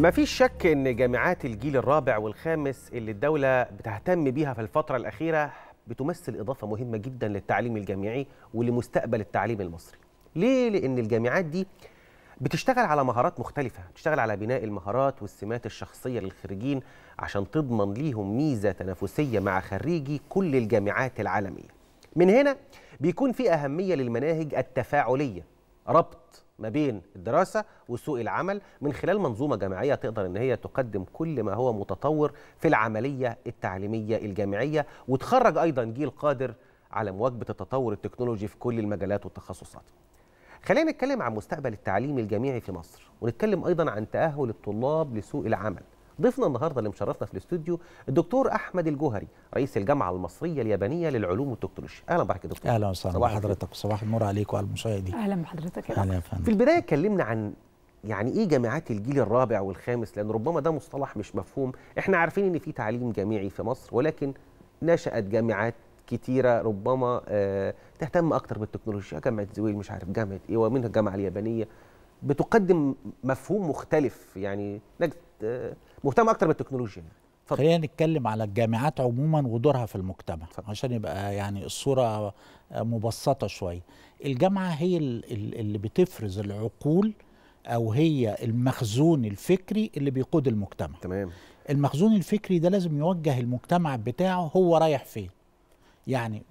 ما فيش شك ان جامعات الجيل الرابع والخامس اللي الدوله بتهتم بيها في الفتره الاخيره بتمثل اضافه مهمه جدا للتعليم الجامعي ولمستقبل التعليم المصري ليه لان الجامعات دي بتشتغل على مهارات مختلفة، بتشتغل على بناء المهارات والسمات الشخصية للخريجين عشان تضمن ليهم ميزة تنافسية مع خريجي كل الجامعات العالمية. من هنا بيكون في أهمية للمناهج التفاعلية، ربط ما بين الدراسه وسوق العمل من خلال منظومه جامعيه تقدر ان هي تقدم كل ما هو متطور في العمليه التعليميه الجامعيه وتخرج ايضا جيل قادر على مواكبه التطور التكنولوجي في كل المجالات والتخصصات. خلينا نتكلم عن مستقبل التعليم الجامعي في مصر ونتكلم ايضا عن تاهل الطلاب لسوق العمل. ضيفنا النهارده اللي مشرفنا في الاستوديو الدكتور احمد الجوهري رئيس الجامعه المصريه اليابانيه للعلوم والتكنولوجيا اهلا بحضرتك يا دكتور اهلا وسهلا بحضرتك وصباح النور عليك وعلى المشاهدين اهلا بحضرتك يا دكتور في البدايه اتكلمنا عن يعني ايه جامعات الجيل الرابع والخامس لان ربما ده مصطلح مش مفهوم احنا عارفين ان في تعليم جامعي في مصر ولكن نشات جامعات كتيره ربما آه، تهتم اكتر بالتكنولوجيا جامعه زويل مش عارف جامعه ايه ومنها الجامعه اليابانيه بتقدم مفهوم مختلف يعني مهتم اكتر بالتكنولوجيا يعني خلينا نتكلم على الجامعات عموما ودورها في المجتمع فضل. عشان يبقى يعني الصوره مبسطه شويه الجامعه هي اللي بتفرز العقول او هي المخزون الفكري اللي بيقود المجتمع تمام المخزون الفكري ده لازم يوجه المجتمع بتاعه هو رايح فين يعني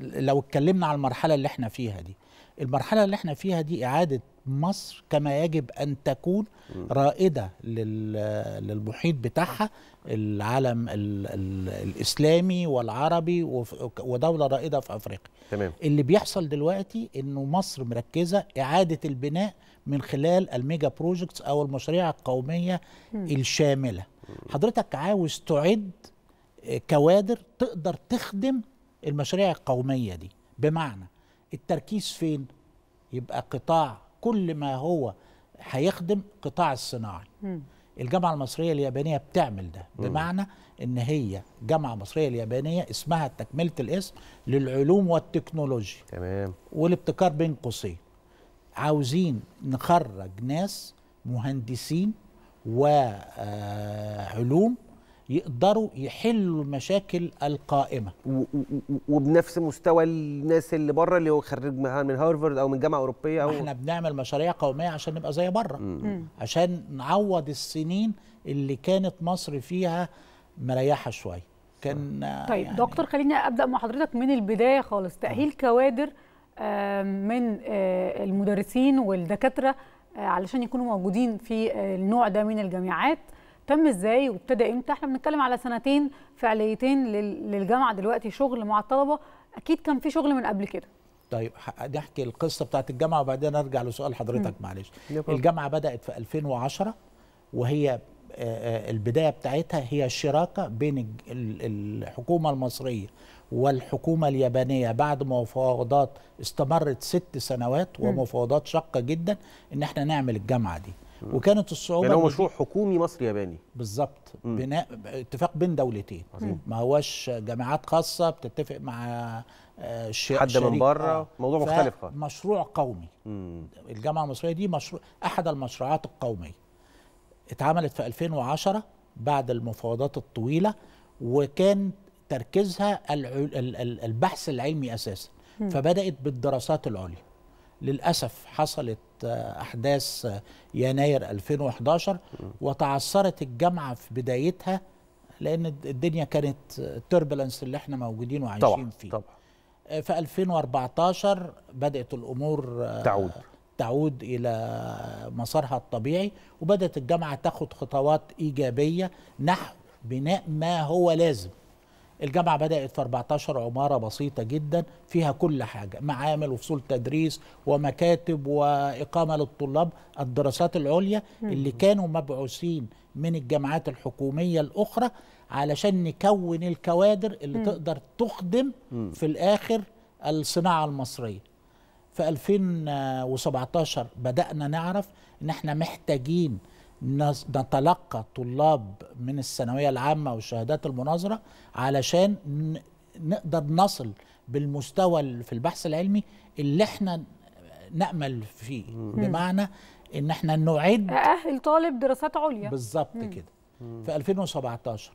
لو اتكلمنا على المرحله اللي احنا فيها دي المرحله اللي احنا فيها دي اعاده مصر كما يجب ان تكون رائده للمحيط بتاعها العالم الاسلامي والعربي ودوله رائده في افريقيا تمام اللي بيحصل دلوقتي انه مصر مركزه اعاده البناء من خلال الميجا بروجكتس او المشاريع القوميه الشامله حضرتك عاوز تعد آه، كوادر تقدر تخدم المشاريع القوميه دي بمعنى التركيز فين يبقى قطاع كل ما هو هيخدم قطاع الصناعي الجامعة المصرية اليابانية بتعمل ده بمعنى ان هي جامعة مصرية اليابانية اسمها تكملة الاسم للعلوم والتكنولوجيا تمام والابتكار بين قوسين عاوزين نخرج ناس مهندسين وعلوم آه، يقدروا يحلوا المشاكل القائمه وبنفس مستوى الناس اللي بره اللي هو خريج من هارفارد او من جامعه اوروبيه او احنا بنعمل مشاريع قوميه عشان نبقى زي بره عشان نعوض السنين اللي كانت مصر فيها مريحه شويه كان طيب يعني دكتور خليني ابدا مع حضرتك من البدايه خالص تاهيل آه. كوادر آه، من آه، المدرسين والدكاتره علشان يكونوا موجودين في النوع ده من الجامعات تم ازاي وابتدى امتى احنا بنتكلم على سنتين فعليتين للجامعه دلوقتي شغل مع الطلبه اكيد كان في شغل من قبل كده طيب دي احكي القصه بتاعت الجامعه وبعدين ارجع لسؤال حضرتك معلش الجامعه بدات في 2010 وهي آه، آه، البدايه بتاعتها هي الشراكه بين الحكومه المصريه والحكومه اليابانيه بعد مفاوضات استمرت ست سنوات ومفاوضات شاقه جدا ان احنا نعمل الجامعه دي وكانت الصعوبه يعني هو مشروع حكومي مصري ياباني بالظبط بناء اتفاق بين دولتين عظيم. ما هواش جامعات خاصه بتتفق مع آه، حد من بره آه. موضوع مختلف خالص مشروع قومي مم. الجامعه المصريه دي مشروع احد المشروعات القوميه اتعملت في 2010 بعد المفاوضات الطويله وكان تركيزها البحث العلمي اساسا فبدات بالدراسات العليا للأسف حصلت آه، أحداث آه، يناير 2011 وتعثرت الجامعة في بدايتها لأن الدنيا كانت التربلنس آه، اللي احنا موجودين وعايشين طبعا فيه طبعا في 2014 بدأت الأمور تعود تعود إلى مسارها الطبيعي وبدأت الجامعة تاخد خطوات إيجابية نحو بناء ما هو لازم الجامعه بدات في 14 عماره بسيطه جدا فيها كل حاجه معامل وفصول تدريس ومكاتب واقامه للطلاب الدراسات العليا اللي كانوا مبعوثين من الجامعات الحكوميه الاخرى علشان نكون الكوادر اللي م. تقدر تخدم في الاخر الصناعه المصريه في 2017 بدانا نعرف ان احنا محتاجين نتلقى طلاب من الثانويه العامه وشهادات المناظره علشان نقدر نصل بالمستوى في البحث العلمي اللي احنا نامل فيه بمعنى ان احنا نعد اهل طالب دراسات عليا بالظبط كده في 2017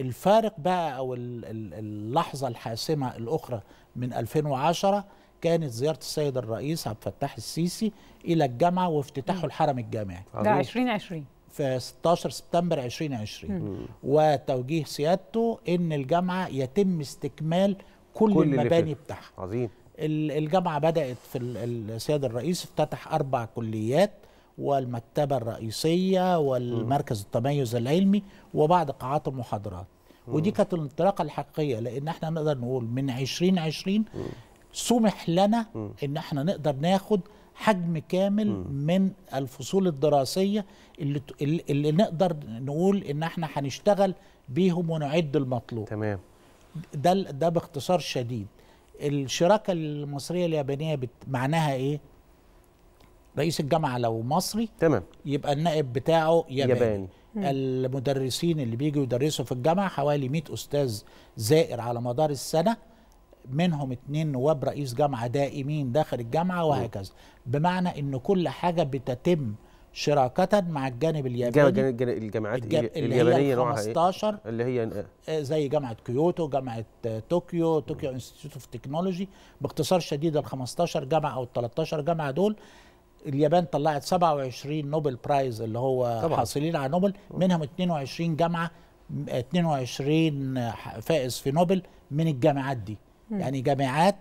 الفارق بقى او اللحظه الحاسمه الاخرى من 2010 كانت زياره السيد الرئيس عبد الفتاح السيسي الى الجامعه وافتتاحه الحرم الجامعي ده 2020 في 16 سبتمبر 2020 مم. وتوجيه سيادته ان الجامعه يتم استكمال كل, كل المباني بتاعها عظيم الجامعه بدات في السيد الرئيس افتتح اربع كليات والمكتبه الرئيسيه والمركز التميز العلمي وبعض قاعات المحاضرات ودي كانت الانطلاقه الحقيقيه لان احنا نقدر نقول من 2020 سمح لنا م. ان احنا نقدر ناخد حجم كامل م. من الفصول الدراسيه اللي اللي نقدر نقول ان احنا هنشتغل بيهم ونعد المطلوب تمام ده ده باختصار شديد الشراكه المصريه اليابانيه معناها ايه رئيس الجامعه لو مصري تمام يبقى النائب بتاعه ياباني, ياباني. المدرسين اللي بيجوا يدرسوا في الجامعه حوالي 100 استاذ زائر على مدار السنه منهم اتنين نواب رئيس جامعه دائمين داخل الجامعه وهكذا بمعنى ان كل حاجه بتتم شراكة مع الجانب الياباني جانب الجامعات اللي اليابانية نوعها 15 إيه؟ اللي هي آه، زي جامعة كيوتو جامعة آه، طوكيو طوكيو انستيتيوت اوف تكنولوجي باختصار شديد ال 15 جامعة او ال 13 جامعة دول اليابان طلعت 27 نوبل برايز اللي هو طبعا. حاصلين على نوبل منهم 22 جامعة 22 آه، فائز في نوبل من الجامعات دي يعني جامعات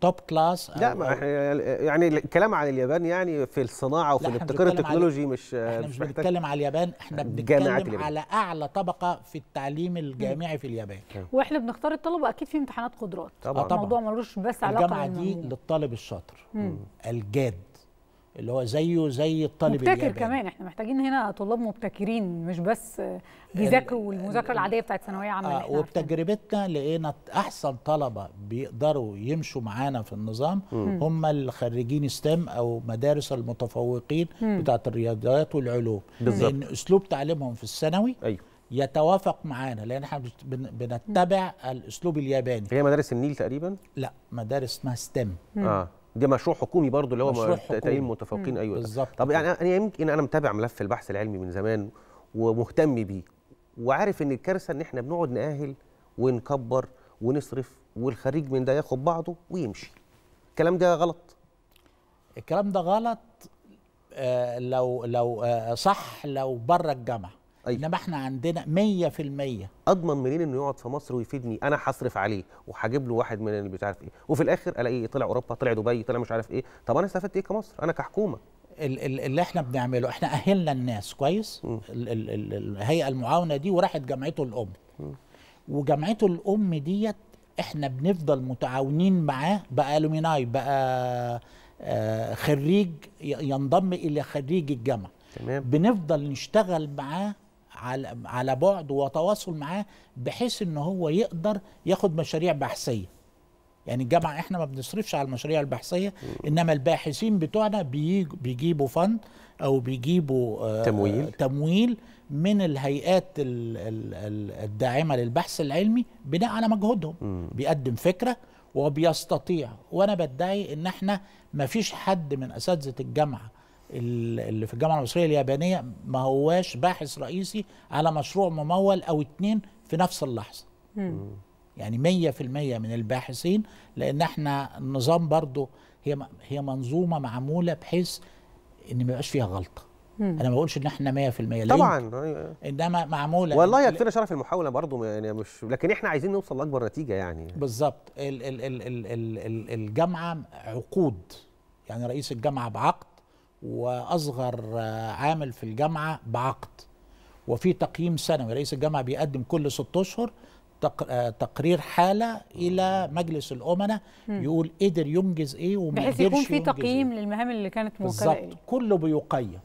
توب كلاس لا ما يعني،, يعني الكلام عن اليابان يعني في الصناعه وفي الابتكار التكنولوجي مش احنا مش بنتكلم على اليابان احنا بنتكلم على اعلى طبقه في التعليم الجامعي في اليابان واحنا بنختار الطلبه اكيد في امتحانات قدرات طبعا الموضوع ملوش بس علاقه الجامعه دي للطالب الشاطر الجاد اللي هو زيه زي الطالب مبتكر كمان احنا محتاجين هنا طلاب مبتكرين مش بس بيذاكروا المذاكره العاديه بتاعت ثانويه عامه آه وبتجربتنا لقينا احسن طلبه بيقدروا يمشوا معانا في النظام مم. هم الخريجين ستيم او مدارس المتفوقين بتاعت الرياضيات والعلوم بالظبط لان اسلوب تعليمهم في الثانوي ايوه يتوافق معانا لان احنا بنتبع الاسلوب الياباني هي مدارس النيل تقريبا لا مدارس اسمها ستيم اه ده مشروع حكومي برضه اللي هو مشروع حكومي المتفوقين ايوه بالظبط طب يعني انا يمكن انا متابع ملف البحث العلمي من زمان ومهتم بيه وعارف ان الكارثه ان احنا بنقعد ناهل ونكبر ونصرف والخريج من ده ياخد بعضه ويمشي الكلام ده غلط الكلام ده غلط آه لو لو آه صح لو بره الجامعه أيوة. انما احنا عندنا 100% اضمن منين انه يقعد في مصر ويفيدني انا هصرف عليه وهجيب له واحد من اللي مش عارف ايه وفي الاخر الاقيه طلع اوروبا طلع دبي طلع مش عارف ايه طب انا استفدت ايه كمصر انا كحكومه اللي احنا بنعمله احنا اهلنا الناس كويس ال ال ال الهيئه المعاونه دي وراحت جامعته الام م. وجامعته الام ديت احنا بنفضل متعاونين معاه بقى الومناي بقى آه، خريج ينضم الى خريج الجامعه تمام. بنفضل نشتغل معاه على على بعد وتواصل معاه بحيث ان هو يقدر ياخد مشاريع بحثيه يعني الجامعه احنا ما بنصرفش على المشاريع البحثيه انما الباحثين بتوعنا بيجيبوا فند او بيجيبوا آه، تمويل تمويل من الهيئات الداعمه للبحث العلمي بناء على مجهودهم بيقدم فكره وبيستطيع وانا بدعي ان احنا ما فيش حد من اساتذه الجامعه اللي في الجامعه المصريه اليابانيه ما هواش باحث رئيسي على مشروع ممول او اتنين في نفس اللحظه يعني مية في المية من الباحثين لان احنا النظام برضو هي هي منظومه معموله بحيث ان ما يبقاش فيها غلطه انا ما بقولش ان احنا 100% طبعا أيوة. انما معموله والله يكفينا شرف المحاوله برضه يعني مش لكن احنا عايزين نوصل لاكبر نتيجه يعني بالظبط الجامعه عقود يعني رئيس الجامعه بعقد واصغر آه، عامل في الجامعه بعقد وفي تقييم سنوي رئيس الجامعه بيقدم كل ست اشهر آه، تقرير حاله الى مجلس الامناء يقول قدر ينجز ايه وما قدرش يكون في إيه. تقييم إيه. للمهام اللي كانت موكله بالظبط كله بيقيم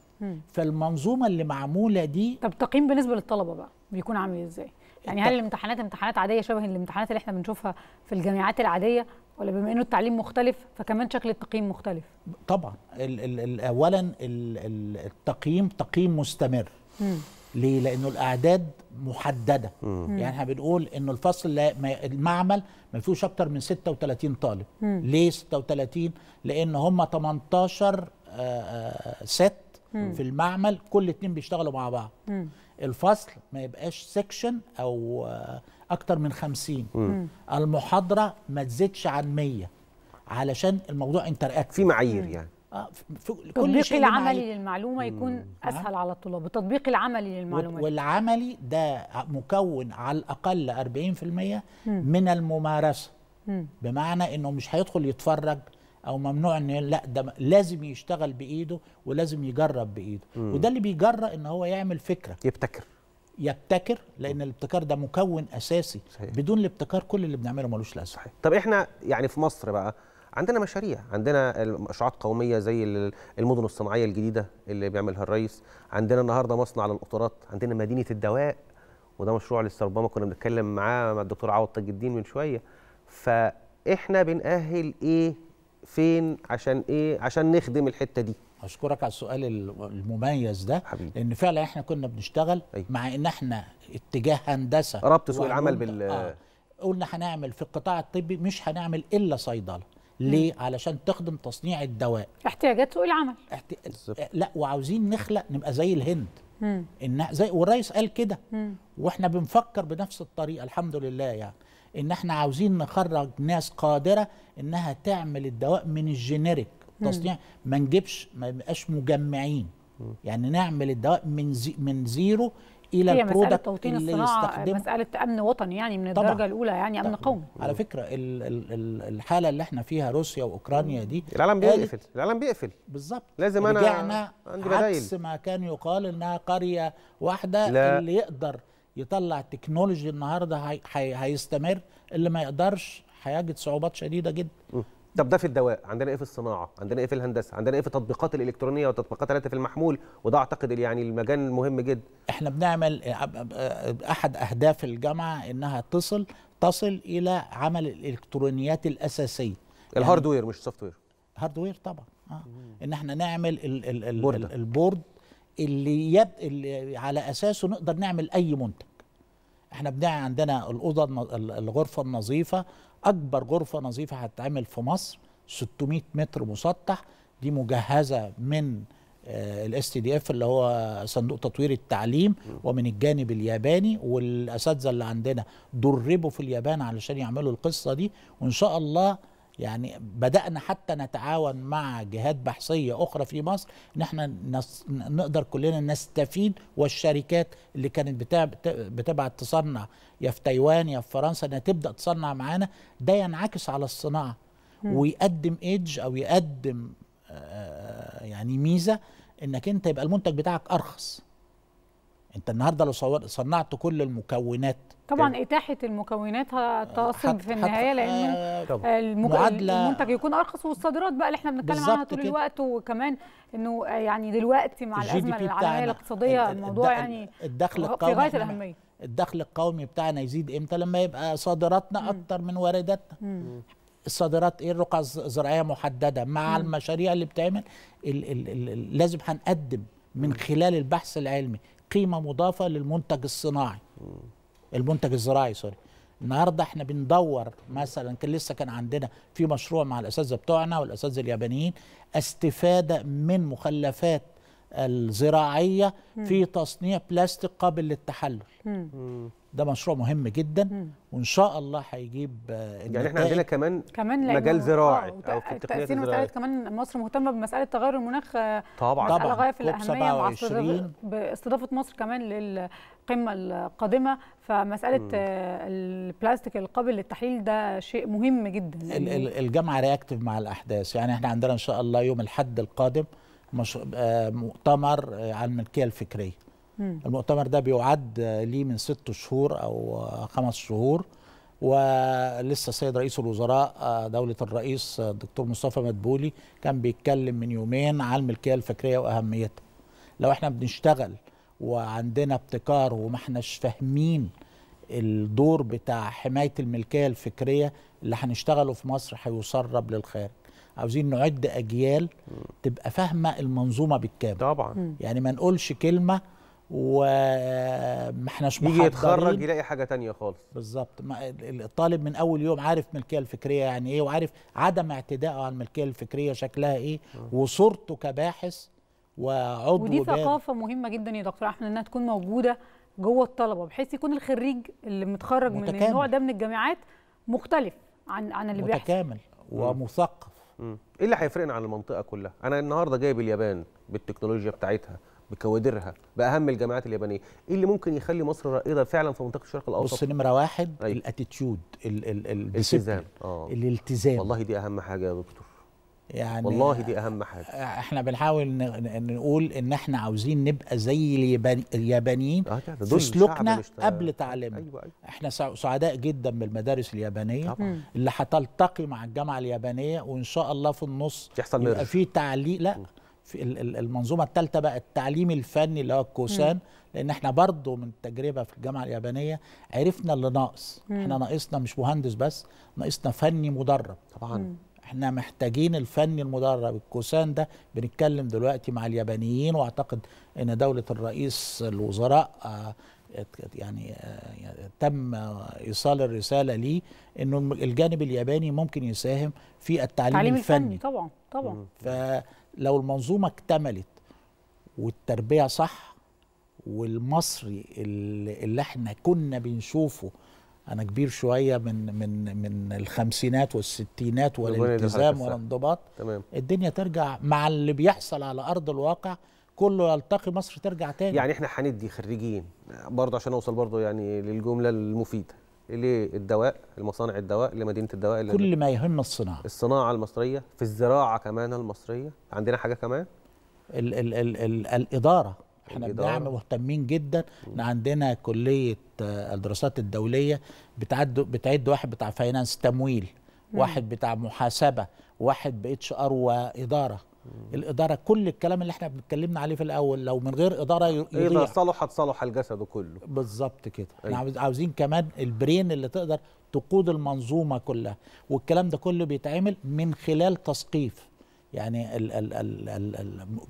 فالمنظومه اللي معموله دي طب تقييم بالنسبه للطلبه بقى بيكون عامل ازاي يعني هل الامتحانات امتحانات عاديه شبه الامتحانات اللي احنا بنشوفها في الجامعات العاديه ولا بما انه التعليم مختلف فكمان شكل التقييم مختلف طبعا الـ الـ الـ اولا الـ الـ التقييم تقييم مستمر م. ليه لانه الاعداد محدده مم. يعني احنا بنقول انه الفصل لا المعمل ما فيهوش اكتر من 36 طالب مم. ليه 36 لان هم 18 ست آه، آه، مم. في المعمل كل اتنين بيشتغلوا مع بعض مم. الفصل ما يبقاش سيكشن او آآ آه، اكتر من 50 مم. المحاضره ما تزيدش عن 100 علشان الموضوع انتر في معايير يعني التطبيق آه، العملي للمعلومه يكون مم. آه. اسهل على الطلاب التطبيق العملي للمعلومه والعملي ده مكون على الاقل 40% مم. من الممارسه مم. بمعنى انه مش هيدخل يتفرج او ممنوع ان لا ده لازم يشتغل بايده ولازم يجرب بايده مم. وده اللي بيجرأ ان هو يعمل فكره يبتكر يبتكر لان الابتكار ده مكون اساسي صحيح. بدون الابتكار كل اللي بنعمله ملوش لازمه صحيح طب احنا يعني في مصر بقى عندنا مشاريع عندنا مشروعات قوميه زي المدن الصناعيه الجديده اللي بيعملها الرئيس عندنا النهارده مصنع للقطارات عندنا مدينه الدواء وده مشروع لسه ربما كنا بنتكلم معاه مع الدكتور عوض تاج الدين من شويه فاحنا بنأهل ايه فين عشان ايه عشان نخدم الحته دي اشكرك على السؤال المميز ده حبيبي. لان فعلا احنا كنا بنشتغل أيه. مع ان احنا اتجاه هندسه ربط سوق العمل بال آه. قلنا هنعمل في القطاع الطبي مش هنعمل الا صيدله ليه؟ علشان تخدم تصنيع الدواء احتياجات سوق العمل احت... لا وعاوزين نخلق نبقى زي الهند ان زي والريس قال كده واحنا بنفكر بنفس الطريقه الحمد لله يعني ان احنا عاوزين نخرج ناس قادره انها تعمل الدواء من الجينيريك التصنيع ما نجيبش ما نبقاش مجمعين يعني نعمل الدواء من زي من زيرو الى هي مسألة توطين الصناعة مسألة أمن وطني يعني من الدرجة طبعًا. الأولى يعني أمن قومي على فكرة الـ الـ الحالة اللي احنا فيها روسيا وأوكرانيا دي العالم بيقفل العالم بيقفل بالظبط لازم أنا رجعنا عندي بدايل عكس ما كان يقال إنها قرية واحدة لا. اللي يقدر يطلع تكنولوجي النهاردة هيستمر اللي ما يقدرش هيجد صعوبات شديدة جدا م. طب ده في الدواء عندنا ايه في الصناعه عندنا ايه في الهندسه عندنا ايه في التطبيقات الالكترونيه والتطبيقات الهاتف المحمول وده اعتقد يعني المجال المهم جدا احنا بنعمل احد اهداف الجامعه انها تصل تصل الى عمل الالكترونيات الاساسيه يعني الهاردوير مش السوفت وير هاردوير طبعا آه. ان احنا نعمل الـ الـ الـ الـ البورد اللي, يب... اللي على اساسه نقدر نعمل اي منتج احنا بنعمل عندنا الاوضه الغرفه النظيفه اكبر غرفه نظيفه هتتعمل في مصر 600 متر مسطح دي مجهزه من الاس تي دي اف اللي هو صندوق تطوير التعليم ومن الجانب الياباني والاساتذه اللي عندنا دربوا في اليابان علشان يعملوا القصه دي وان شاء الله يعني بدأنا حتى نتعاون مع جهات بحثية أخرى في مصر إن احنا نص... نقدر كلنا نستفيد والشركات اللي كانت بتبعت تصنع يا في تايوان يا في فرنسا إنها تبدأ تصنع معانا ده ينعكس على الصناعة م. ويقدم إيدج أو يقدم آه، يعني ميزة إنك أنت يبقى المنتج بتاعك أرخص انت النهارده لو صنعت كل المكونات طبعا كده. اتاحه المكونات هتقصد في النهايه لان آه المك... المنتج يكون ارخص والصادرات بقى اللي احنا بنتكلم عنها طول كده. الوقت وكمان انه آه، يعني دلوقتي مع الازمه العالميه الاقتصاديه الموضوع يعني الدخل القومي في غايه الاهميه الدخل القومي بتاعنا يزيد امتى لما يبقى صادراتنا اكتر من وارداتنا الصادرات ايه الرقعه الزراعيه محدده مع مم. المشاريع اللي بتعمل ال ال ال لازم هنقدم من خلال البحث العلمي قيمه مضافه للمنتج الصناعي المنتج الزراعي سوري النهارده احنا بندور مثلا كان لسه كان عندنا في مشروع مع الاساتذه بتوعنا والاساتذه اليابانيين استفاده من مخلفات الزراعيه في تصنيع بلاستيك قابل للتحلل ده مشروع مهم جدا وان شاء الله هيجيب آه، يعني احنا عندنا كمان, كمان مجال زراعي آه، او في التقنيه الزراعيه كمان مصر مهتمه بمساله تغير المناخ آه، طبعا طبعا غايه في الاهميه باستضافه مصر كمان للقمه القادمه فمساله البلاستيك القابل للتحليل ده شيء مهم جدا الجامعه رياكتيف مع الاحداث يعني احنا عندنا ان شاء الله يوم الحد القادم آه، مؤتمر آه، عن الملكيه الفكريه مم. المؤتمر ده بيعد آه، لي من ست شهور او خمس شهور ولسه السيد رئيس الوزراء دولة الرئيس الدكتور مصطفى مدبولي كان بيتكلم من يومين عن الملكية الفكرية وأهميتها لو احنا بنشتغل وعندنا ابتكار وما احناش فاهمين الدور بتاع حماية الملكية الفكرية اللي هنشتغله في مصر هيسرب للخارج عاوزين نعد اجيال تبقى فاهمه المنظومه بالكامل طبعا يعني ما نقولش كلمه وما احناش محضرين يتخرج يلاقي حاجه تانية خالص بالظبط الطالب من اول يوم عارف الملكيه الفكريه يعني ايه وعارف عدم اعتدائه على الملكيه الفكريه شكلها ايه وصورته كباحث وعضو ودي ثقافه مهمه جدا يا دكتور احمد انها تكون موجوده جوه الطلبه بحيث يكون الخريج اللي متخرج متكامل. من النوع ده من الجامعات مختلف عن عن اللي متكامل بيحصل متكامل ومثقف ايه اللي هيفرقنا عن المنطقه كلها انا النهارده جايب اليابان بالتكنولوجيا بتاعتها بكوادرها باهم الجامعات اليابانيه ايه اللي ممكن يخلي مصر رائده إيه فعلا في منطقه الشرق الاوسط بص نمره واحد الاتيتيود الالتزام آه. الالتزام والله دي اهم حاجه يا دكتور يعني والله دي اهم حاجه آه، احنا بنحاول نقول ان احنا عاوزين نبقى زي اليابانيين آه في سلوكنا قبل تعليمنا أيوة أيوة. احنا سعداء جدا بالمدارس اليابانيه طبعا. اللي هتلتقي مع الجامعه اليابانيه وان شاء الله في النص يحصل يبقى في تعليق لا في المنظومه الثالثه بقى التعليم الفني اللي هو الكوسان م. لان احنا برضه من التجربه في الجامعه اليابانيه عرفنا اللي ناقص احنا ناقصنا مش مهندس بس ناقصنا فني مدرب طبعا م. احنا محتاجين الفني المدرب الكوسان ده بنتكلم دلوقتي مع اليابانيين واعتقد ان دوله الرئيس الوزراء آه، يعني،, آه، يعني تم ايصال الرساله ليه انه الجانب الياباني ممكن يساهم في التعليم, التعليم الفني. الفني طبعا طبعا فلو المنظومه اكتملت والتربيه صح والمصري اللي احنا كنا بنشوفه انا كبير شويه من من من الخمسينات والستينات والالتزام والانضباط تمام الدنيا ترجع مع اللي بيحصل على ارض الواقع كله يلتقي مصر ترجع تاني يعني احنا هندي خريجين برضه عشان اوصل برضه يعني للجمله المفيده الدواء المصانع الدواء لمدينه الدواء اللي كل ما يهم الصناعه الصناعه المصريه في الزراعه كمان المصريه عندنا حاجه كمان ال ال ال ال الاداره احنا بنعمل مهتمين جدا ان عندنا كليه آه، الدراسات الدوليه بتعد بتعد واحد بتاع فاينانس تمويل مم. واحد بتاع محاسبه واحد باتش ار واداره الاداره كل الكلام اللي احنا اتكلمنا عليه في الاول لو من غير اداره إيه يضيع اذا صلحت صلح الجسد كله بالظبط كده أيه. عاوزين كمان البرين اللي تقدر تقود المنظومه كلها والكلام ده كله بيتعمل من خلال تثقيف يعني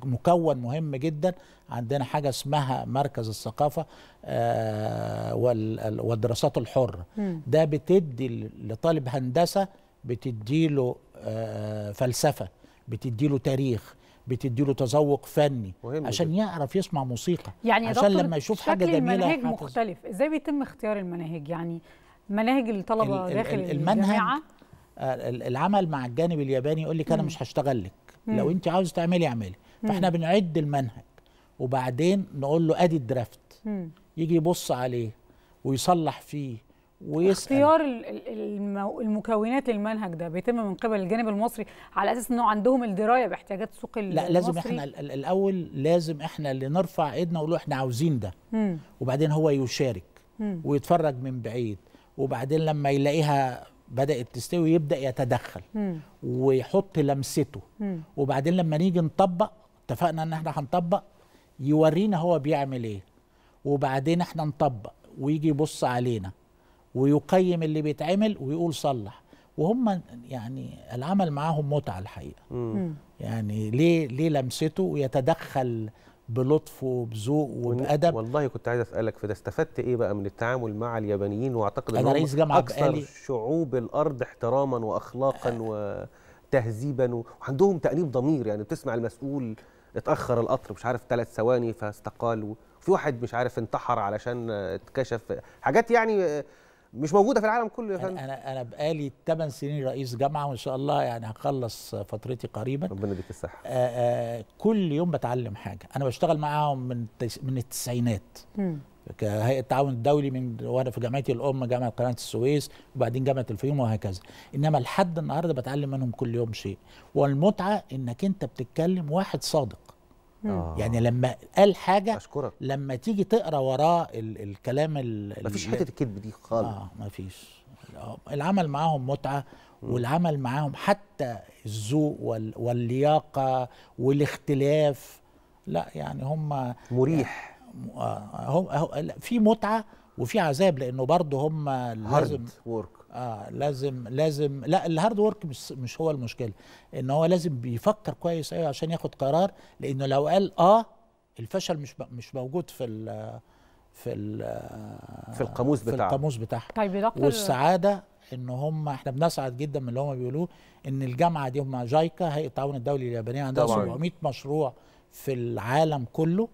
المكون مهم جدا عندنا حاجة اسمها مركز الثقافة آه، والدراسات الحرة ده بتدي لطالب هندسة بتديله آه، فلسفة بتديله تاريخ بتديله تذوق فني عشان يعرف يسمع موسيقى يعني عشان لما يشوف حاجه جميله شكل المناهج مختلف ازاي بيتم اختيار المناهج يعني مناهج الطلبه داخل المنهج الجامعه آه، العمل مع الجانب الياباني يقول لك انا مش هشتغل لك لو انت عاوز تعملي اعملي فاحنا بنعد المنهج وبعدين نقول له ادي الدرافت يجي يبص عليه ويصلح فيه ويسأل اختيار المكونات للمنهج ده بيتم من قبل الجانب المصري على اساس انه عندهم الدرايه باحتياجات السوق المصري لا لازم احنا الاول لازم احنا اللي نرفع ايدنا ونقول احنا عاوزين ده وبعدين هو يشارك ويتفرج من بعيد وبعدين لما يلاقيها بدات تستوي يبدا يتدخل مم. ويحط لمسته مم. وبعدين لما نيجي نطبق اتفقنا ان احنا هنطبق يورينا هو بيعمل ايه وبعدين احنا نطبق ويجي يبص علينا ويقيم اللي بيتعمل ويقول صلح وهم يعني العمل معاهم متعه الحقيقه مم. يعني ليه ليه لمسته ويتدخل بلطف وبذوق وبادب والله كنت عايز اسالك في ده استفدت ايه بقى من التعامل مع اليابانيين واعتقد ان رئيس جامعه اكثر شعوب الارض احتراما واخلاقا آه. وتهذيبا وعندهم تانيب ضمير يعني بتسمع المسؤول اتاخر القطر مش عارف ثلاث ثواني فاستقال وفي واحد مش عارف انتحر علشان اتكشف حاجات يعني مش موجوده في العالم كله يا فندم انا انا بقالي 8 سنين رئيس جامعه وان شاء الله يعني هخلص فترتي قريبا ربنا يديك الصحه آه، آه، كل يوم بتعلم حاجه انا بشتغل معاهم من من التسعينات كهيئه التعاون الدولي من وانا في جامعتي الام جامعه قناه السويس وبعدين جامعه الفيوم وهكذا انما لحد النهارده بتعلم منهم كل يوم شيء والمتعه انك انت بتتكلم واحد صادق آه. يعني لما قال حاجه أشكرك. لما تيجي تقرا وراه ال الكلام ال مفيش حته الكذب دي خالص اه مفيش آه، العمل معاهم متعه والعمل معاهم حتى الذوق وال واللياقه والاختلاف لا يعني هم مريح آه، هم في متعه وفي عذاب لانه برضه هم لازم هارد وورك اه لازم لازم لا الهارد ورك مش, مش هو المشكله ان هو لازم بيفكر كويس قوي أيوة عشان ياخد قرار لانه لو قال اه الفشل مش مش موجود في ال في ال في القاموس بتاعه في القاموس بتاعه طيب دكتور والسعاده ان هم احنا بنسعد جدا من اللي هم بيقولوه ان الجامعه دي هم جايكا هيئه التعاون الدولي اليابانيه عندها 700 مشروع في العالم كله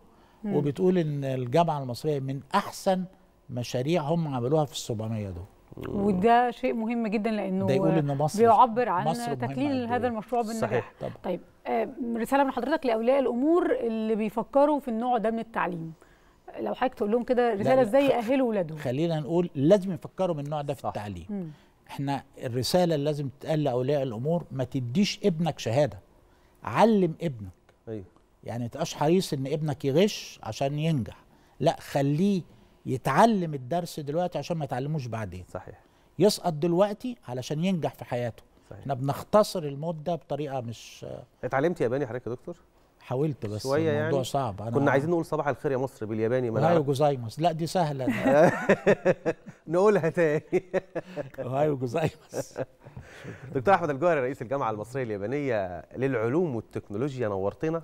وبتقول ان الجامعه المصريه من احسن مشاريع هم عملوها في ال 700 دول وده شيء مهم جدا لانه بيقول إن مصر بيعبر عن مصر تكليل هذا المشروع بالنجاح صحيح طبعا. طيب آه، رساله من حضرتك لاولياء الامور اللي بيفكروا في النوع ده من التعليم لو حضرتك تقول لهم كده رساله ازاي ياهلوا اولادهم خلينا نقول لازم يفكروا من النوع ده في التعليم م. احنا الرساله اللي لازم تتقال لاولياء الامور ما تديش ابنك شهاده علم ابنك ايوه يعني ما تبقاش حريص ان ابنك يغش عشان ينجح لا خليه يتعلم الدرس دلوقتي عشان ما يتعلموش بعدين صحيح يسقط دلوقتي علشان ينجح في حياته صحيح. احنا بنختصر المده بطريقه مش اتعلمت ياباني حضرتك يا دكتور حاولت بس شوية الموضوع يعني صعب أنا كنا عايزين نقول صباح الخير يا مصر بالياباني هايو جوزايموس لا دي سهله نقولها تاني هايو جوزايموس دكتور احمد الجوهري رئيس الجامعه المصريه اليابانيه للعلوم والتكنولوجيا نورتنا